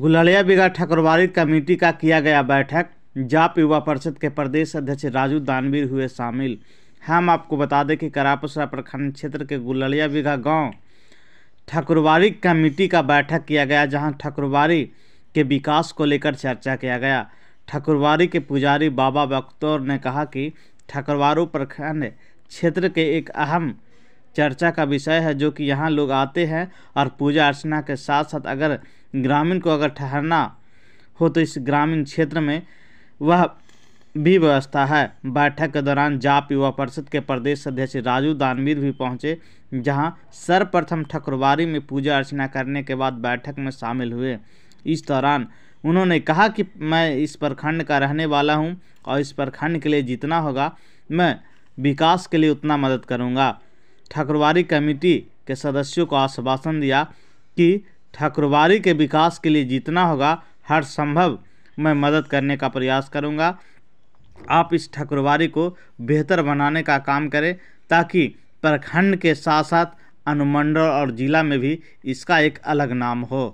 गुलड़िया बिगा ठाकुरबाड़ी कमेटी का किया गया बैठक जाप युवा परिषद के प्रदेश अध्यक्ष राजू दानवीर हुए शामिल हम आपको बता दें कि करापसरा प्रखंड क्षेत्र के गुलड़िया बिघा गांव ठाकुरबाड़ी कमेटी का बैठक किया गया जहां ठाकुरबाड़ी के विकास को लेकर चर्चा किया गया ठाकुरबाड़ी के पुजारी बाबा बख्तौर ने कहा कि ठकुरवारू प्रखंड क्षेत्र के एक अहम चर्चा का विषय है जो कि यहाँ लोग आते हैं और पूजा अर्चना के साथ साथ अगर ग्रामीण को अगर ठहरना हो तो इस ग्रामीण क्षेत्र में वह भी व्यवस्था है बैठक के दौरान जाप युवा परिषद के प्रदेश अध्यक्ष राजू दानवीर भी पहुंचे जहां सर्वप्रथम ठकुरबारी में पूजा अर्चना करने के बाद बैठक में शामिल हुए इस दौरान उन्होंने कहा कि मैं इस प्रखंड का रहने वाला हूं और इस प्रखंड के लिए जितना होगा मैं विकास के लिए उतना मदद करूंगा ठाकुरवाड़ी कमेटी के सदस्यों को आश्वासन दिया कि ठाकुरवाड़ी के विकास के लिए जितना होगा हर संभव मैं मदद करने का प्रयास करूंगा आप इस ठाकुरवाड़ी को बेहतर बनाने का काम करें ताकि प्रखंड के साथ साथ अनुमंडल और जिला में भी इसका एक अलग नाम हो